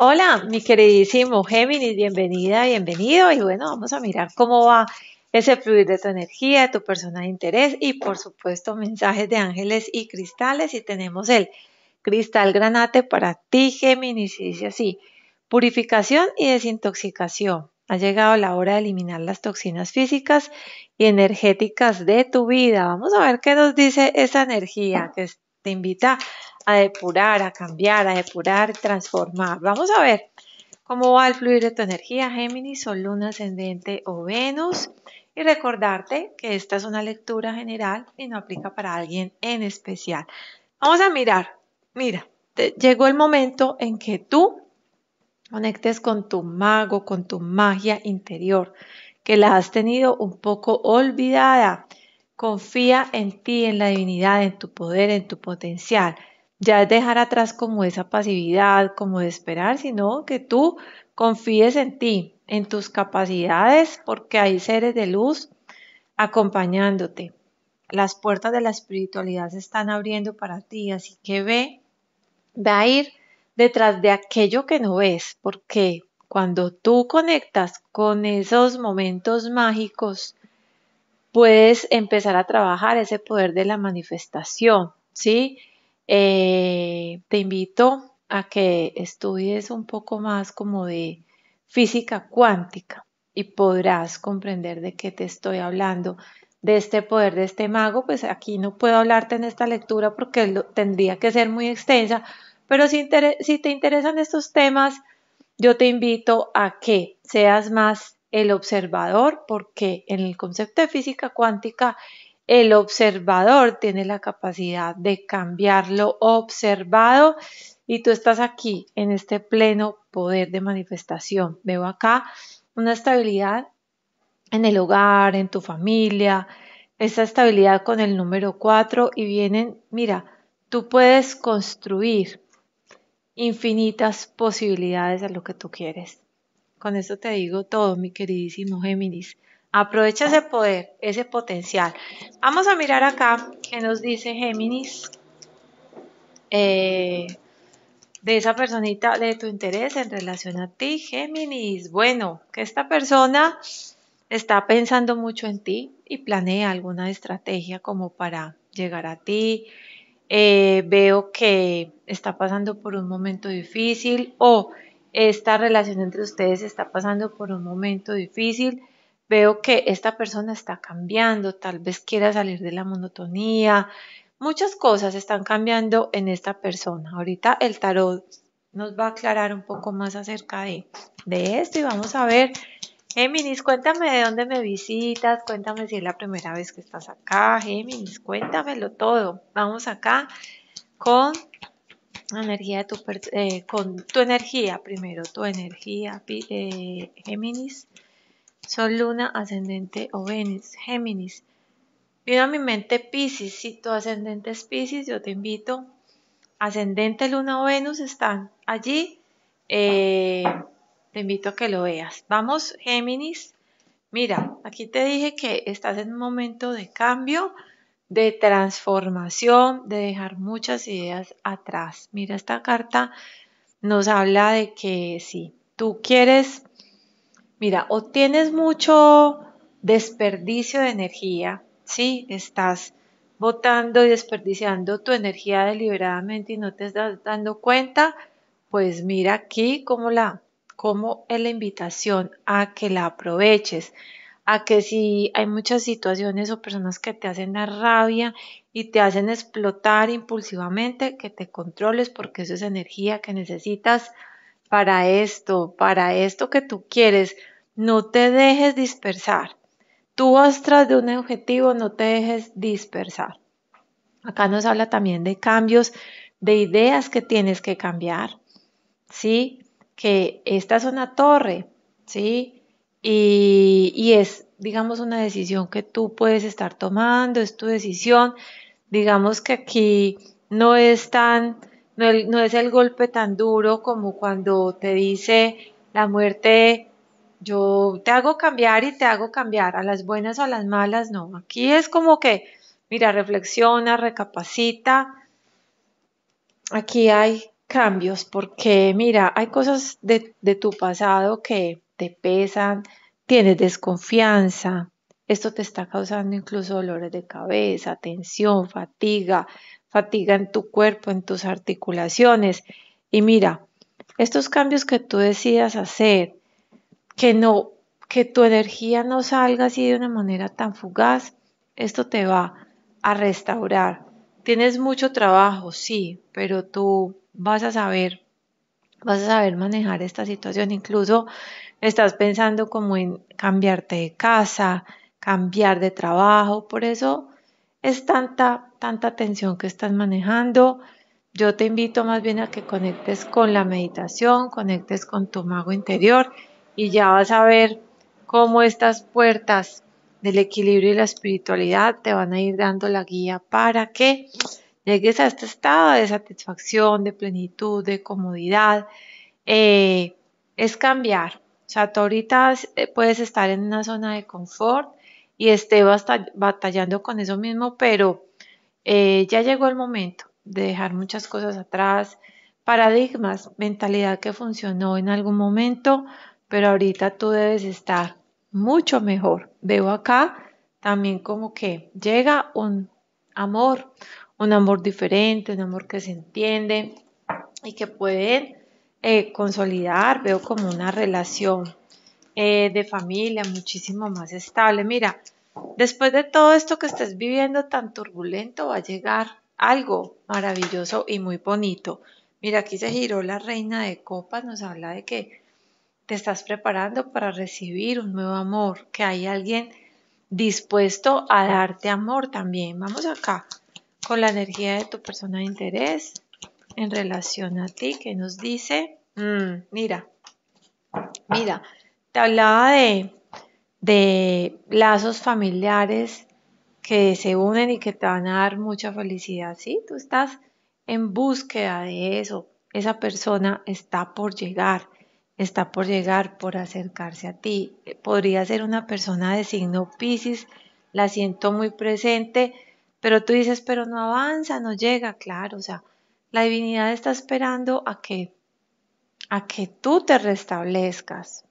Hola, mi queridísimo Géminis, bienvenida, bienvenido. Y bueno, vamos a mirar cómo va ese fluir de tu energía, de tu persona de interés y por supuesto mensajes de ángeles y cristales. Y tenemos el cristal granate para ti, Géminis, y dice así, purificación y desintoxicación. Ha llegado la hora de eliminar las toxinas físicas y energéticas de tu vida. Vamos a ver qué nos dice esa energía que te invita a depurar, a cambiar, a depurar, transformar. Vamos a ver cómo va el fluir de tu energía, Géminis, Sol, Luna, Ascendente o Venus. Y recordarte que esta es una lectura general y no aplica para alguien en especial. Vamos a mirar, mira, llegó el momento en que tú conectes con tu mago, con tu magia interior, que la has tenido un poco olvidada. Confía en ti, en la divinidad, en tu poder, en tu potencial ya es dejar atrás como esa pasividad, como de esperar, sino que tú confíes en ti, en tus capacidades, porque hay seres de luz acompañándote. Las puertas de la espiritualidad se están abriendo para ti, así que ve, ve a ir detrás de aquello que no ves, porque cuando tú conectas con esos momentos mágicos, puedes empezar a trabajar ese poder de la manifestación, ¿sí? Eh, te invito a que estudies un poco más como de física cuántica y podrás comprender de qué te estoy hablando, de este poder de este mago. Pues aquí no puedo hablarte en esta lectura porque tendría que ser muy extensa, pero si te interesan estos temas, yo te invito a que seas más el observador porque en el concepto de física cuántica el observador tiene la capacidad de cambiar lo observado y tú estás aquí en este pleno poder de manifestación. Veo acá una estabilidad en el hogar, en tu familia, esa estabilidad con el número 4 y vienen, mira, tú puedes construir infinitas posibilidades a lo que tú quieres. Con eso te digo todo, mi queridísimo Géminis. Aprovecha ese poder, ese potencial. Vamos a mirar acá qué nos dice Géminis eh, de esa personita de tu interés en relación a ti, Géminis. Bueno, que esta persona está pensando mucho en ti y planea alguna estrategia como para llegar a ti. Eh, veo que está pasando por un momento difícil o esta relación entre ustedes está pasando por un momento difícil veo que esta persona está cambiando, tal vez quiera salir de la monotonía. Muchas cosas están cambiando en esta persona. Ahorita el tarot nos va a aclarar un poco más acerca de, esto y vamos a ver. Géminis, cuéntame de dónde me visitas, cuéntame si es la primera vez que estás acá, Géminis, cuéntamelo todo. Vamos acá con energía de tu eh, con tu energía primero, tu energía eh, Géminis son luna, ascendente o Venus, Géminis. Vino a mi mente Pisces. Si tu ascendente es Pisces, yo te invito. Ascendente, luna o Venus están allí. Eh, te invito a que lo veas. Vamos, Géminis. Mira, aquí te dije que estás en un momento de cambio, de transformación, de dejar muchas ideas atrás. Mira, esta carta nos habla de que si tú quieres Mira, o tienes mucho desperdicio de energía, ¿sí? Estás botando y desperdiciando tu energía deliberadamente y no te estás dando cuenta, pues mira aquí como la como es la invitación a que la aproveches, a que si hay muchas situaciones o personas que te hacen la rabia y te hacen explotar impulsivamente, que te controles porque eso es energía que necesitas para esto, para esto que tú quieres, no te dejes dispersar. Tú vas de un objetivo, no te dejes dispersar. Acá nos habla también de cambios, de ideas que tienes que cambiar. ¿Sí? Que esta es una torre, ¿sí? Y, es, digamos, una decisión que tú puedes estar tomando, es tu decisión. Digamos que aquí no es tan, no es el golpe tan duro como cuando te dice la muerte yo te hago cambiar y te hago cambiar, a las buenas, o a las malas, no. Aquí es como que, mira, reflexiona, recapacita. Aquí hay cambios porque, mira, hay cosas de, de tu pasado que te pesan, tienes desconfianza, esto te está causando incluso dolores de cabeza, tensión, fatiga, fatiga en tu cuerpo, en tus articulaciones. Y mira, estos cambios que tú decidas hacer, que no, que tu energía no salga así de una manera tan fugaz, esto te va a restaurar. Tienes mucho trabajo, sí, pero tú vas a saber, vas a saber manejar esta situación. Incluso estás pensando como en cambiarte de casa, cambiar de trabajo, por eso es tanta, tanta tensión que estás manejando. Yo te invito más bien a que conectes con la meditación, conectes con tu mago interior y ya vas a ver cómo estas puertas del equilibrio y la espiritualidad te van a ir dando la guía para que llegues a este estado de satisfacción, de plenitud, de comodidad. Eh, es cambiar. O sea, tú ahorita eh, puedes estar en una zona de confort y esté batallando con eso mismo, pero eh, ya llegó el momento de dejar muchas cosas atrás, paradigmas, mentalidad que funcionó en algún momento pero ahorita tú debes estar mucho mejor. Veo acá también como que llega un amor, un amor diferente, un amor que se entiende y que pueden eh, consolidar, veo como una relación eh, de familia muchísimo más estable. Mira, después de todo esto que estés viviendo tan turbulento, va a llegar algo maravilloso y muy bonito. Mira, aquí se giró la reina de copas, nos habla de que estás preparando para recibir un nuevo amor, que hay alguien dispuesto a darte amor también. Vamos acá con la energía de tu persona de interés en relación a ti, que nos dice, mm, mira, mira, te hablaba de, de lazos familiares que se unen y que te van a dar mucha felicidad, ¿sí? Tú estás en búsqueda de eso, esa persona está por llegar está por llegar, por acercarse a ti. Podría ser una persona de signo Pisces, la siento muy presente, pero tú dices, pero no avanza, no llega, claro, o sea, la divinidad está esperando a que a que tú te restablezcas,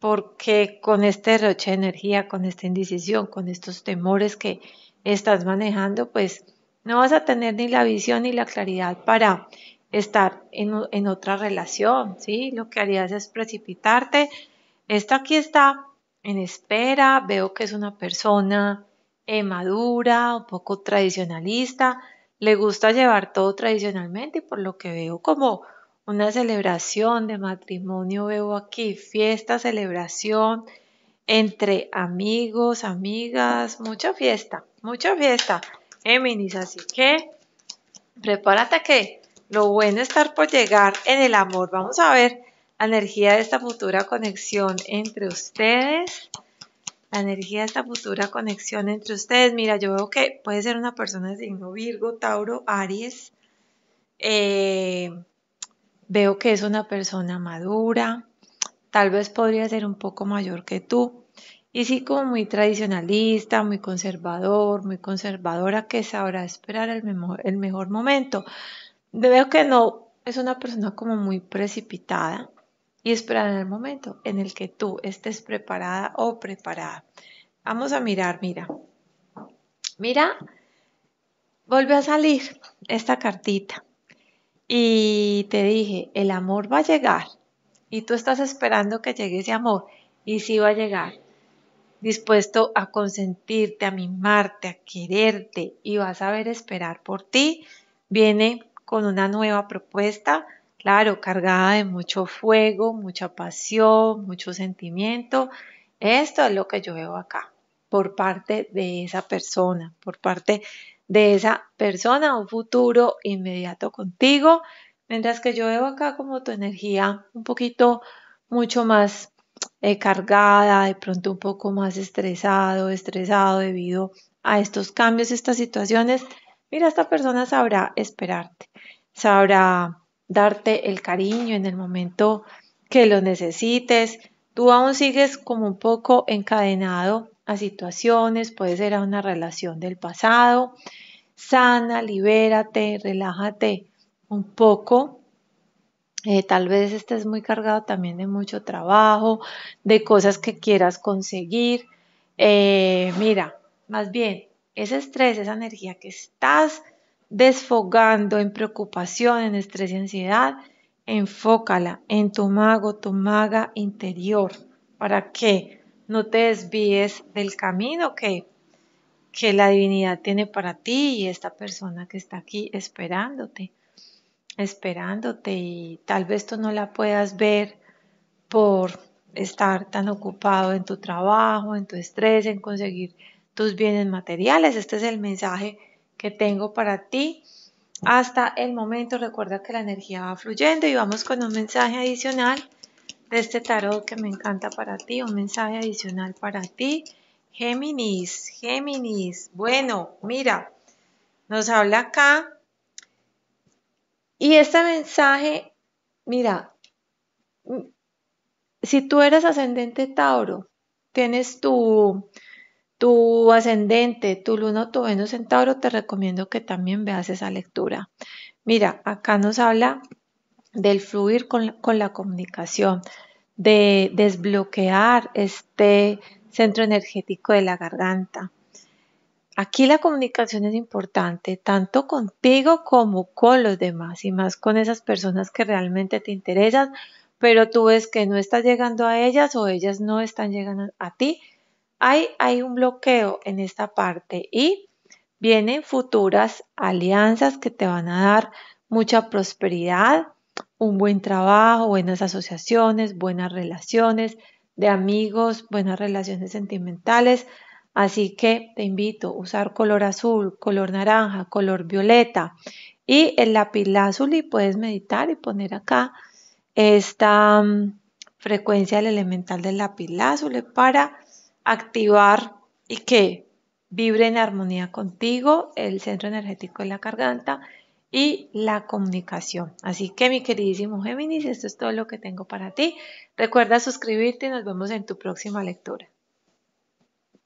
porque con este roche de energía, con esta indecisión, con estos temores que estás manejando, pues no vas a tener ni la visión ni la claridad para estar en, otra relación, ¿sí? Lo que harías es precipitarte. Esta aquí está en espera, veo que es una persona eh, madura, un poco tradicionalista, le gusta llevar todo tradicionalmente y por lo que veo como una celebración de matrimonio, veo aquí fiesta, celebración entre amigos, amigas, mucha fiesta, mucha fiesta, Géminis, así que prepárate que lo bueno estar por llegar en el amor. Vamos a ver la energía de esta futura conexión entre ustedes. La energía de esta futura conexión entre ustedes. Mira, yo veo que puede ser una persona de signo Virgo, Tauro, Aries. Eh, veo que es una persona madura. Tal vez podría ser un poco mayor que tú. Y sí, como muy tradicionalista, muy conservador, muy conservadora, que sabrá esperar el, el mejor momento veo que no es una persona como muy precipitada y esperar en el momento en el que tú estés preparada o preparada. Vamos a mirar, mira. Mira, vuelve a salir esta cartita y te dije, el amor va a llegar y tú estás esperando que llegue ese amor y sí va a llegar dispuesto a consentirte, a mimarte, a quererte y vas a ver esperar por ti, viene con una nueva propuesta, claro, cargada de mucho fuego, mucha pasión, mucho sentimiento. Esto es lo que yo veo acá por parte de esa persona, por parte de esa persona, un futuro inmediato contigo, mientras que yo veo acá como tu energía un poquito mucho más eh, cargada, de pronto un poco más estresado, estresado debido a estos cambios, estas situaciones Mira, esta persona sabrá esperarte, sabrá darte el cariño en el momento que lo necesites. Tú aún sigues como un poco encadenado a situaciones, puede ser a una relación del pasado. Sana, libérate, relájate un poco. Eh, tal vez estés muy cargado también de mucho trabajo, de cosas que quieras conseguir. Eh, mira, más bien, ese estrés, esa energía que estás desfogando en preocupación, en estrés y ansiedad, enfócala en tu mago, tu maga interior, para que no te desvíes del camino que, que la divinidad tiene para ti y esta persona que está aquí esperándote, esperándote y tal vez tú no la puedas ver por estar tan ocupado en tu trabajo, en tu estrés, en conseguir tus bienes materiales. Este es el mensaje que tengo para ti. Hasta el momento recuerda que la energía va fluyendo y vamos con un mensaje adicional de este tarot que me encanta para ti, un mensaje adicional para ti. Géminis, Géminis, bueno, mira, nos habla acá y este mensaje, mira, si tú eres ascendente Tauro, tienes tu, tu ascendente, tu luna, tu Venus Centauro, te recomiendo que también veas esa lectura. Mira, acá nos habla del fluir con, con la comunicación, de desbloquear este centro energético de la garganta. Aquí la comunicación es importante, tanto contigo como con los demás, y más con esas personas que realmente te interesan, pero tú ves que no estás llegando a ellas o ellas no están llegando a ti, hay, un bloqueo en esta parte y vienen futuras alianzas que te van a dar mucha prosperidad, un buen trabajo, buenas asociaciones, buenas relaciones de amigos, buenas relaciones sentimentales. Así que te invito a usar color azul, color naranja, color violeta y el y puedes meditar y poner acá esta mm, frecuencia del elemental del azul para activar y que vibre en armonía contigo, el centro energético de la garganta y la comunicación. Así que mi queridísimo Géminis, esto es todo lo que tengo para ti. Recuerda suscribirte y nos vemos en tu próxima lectura.